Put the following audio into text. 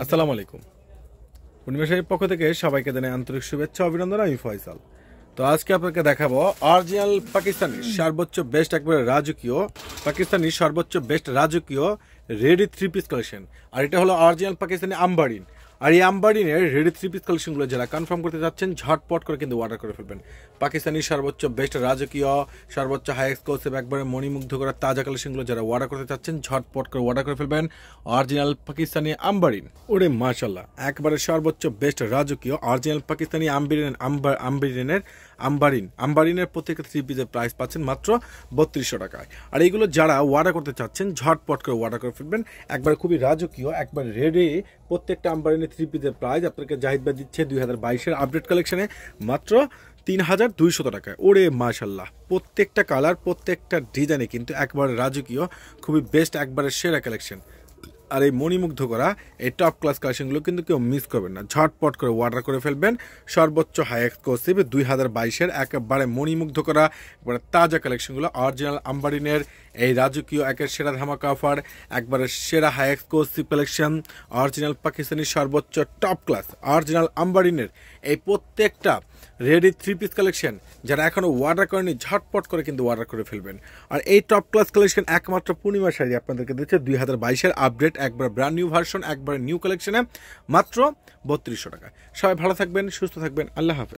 আসসালামু আলাইকুম পূর্ণিমা সাহেবের পক্ষ থেকে সবাইকে জানাই আন্তরিক শুভেচ্ছা অভিনন্দন আমি ফয়সাল তো আজকে আপনাকে দেখাবো অরিজিনাল পাকিস্তানি সর্বোচ্চ বেস্ট একবারে রাজকীয় পাকিস্তানি সর্বোচ্চ বেস্ট রাজকীয় রেডি থ্রি পিস কালেকশন আর এটা হলো অরিজিনাল পাকিস্তানি আম্বারিন আর এই আমবাড়িনের রেড থ্রি পিস কালেকশনগুলো যারা কনফার্ম করতে চাচ্ছেন ঝটপট করে কিন্তু অর্ডার করে ফেলবেন পাকিস্তানি সর্বোচ্চ বেস্ট রাজকীয় সর্বোচ্চ হাই এক্সক্লোসিভ একবারে মণিমুগ্ধ করা তাজা কালেকশনগুলো যারা অর্ডার করতে চাচ্ছেন ঝটপট করে অর্ডার করে ফেলবেন অরিজিনাল পাকিস্তানি আমবাড়িন ওরে মার্শাল্লাহ একবারে সর্বোচ্চ বেস্ট রাজকীয় অরিজিনাল পাকিস্তানি আম্বিরিন আম্বার আম্বিরিনের আম্বারিন আম্বারিনের প্রত্যেকটা থ্রি পিসের প্রাইস পাচ্ছেন মাত্র বত্রিশশো টাকায় আর এইগুলো যারা অর্ডার করতে চাচ্ছেন ঝটপট করে অর্ডার করে ফেলবেন একবার খুবই রাজকীয় একবার রেডে প্রত্যেকটা আম্বারিনের থ্রি পিসের প্রাইস আপনাকে জাহিদ ভাই দিচ্ছে দুই হাজার বাইশের আপডেট কালেকশানে মাত্র তিন হাজার দুইশত টাকায় ওরে মাশাল্লাহ প্রত্যেকটা কালার প্রত্যেকটা ডিজাইনে কিন্তু একবার রাজকীয় খুবই বেস্ট একবারের সেরা কালেকশন আর এই মণিমুগ্ধ করা এই টপ ক্লাস কালেকশনগুলো কিন্তু কেউ মিস করবেন না ঝটপট করে অর্ডার করে ফেলবেন সর্বোচ্চ হাই এক্সক্লুসিভ দুই হাজার বাইশের একেবারে মণিমুগ্ধ করা একবারে তাজা কালেকশনগুলো অরিজিনাল আম্বারিনের এই রাজকীয় একের সেরা ধামাকা অফার একবারে সেরা high exclusive collection original Pakistani সর্বোচ্চ টপ ক্লাস অরিজিনাল আম্বারিনের এই প্রত্যেকটা রেডি থ্রি পিস কালেকশন যারা এখনও ওয়ার্ডার করেনি ঝটপট করে কিন্তু অর্ডার করে ফেলবেন আর এই টপ ক্লাস কালেকশন একমাত্র পূর্ণিমা শাড়ি আপনাদেরকে দিচ্ছে দুই হাজার বাইশের আপডেট একবার ব্র্যান্ড নিউ ভার্সন একবার নিউ কালেকশনে মাত্র বত্রিশশো টাকা সবাই ভালো থাকবেন সুস্থ থাকবেন আল্লাহ হাফেজ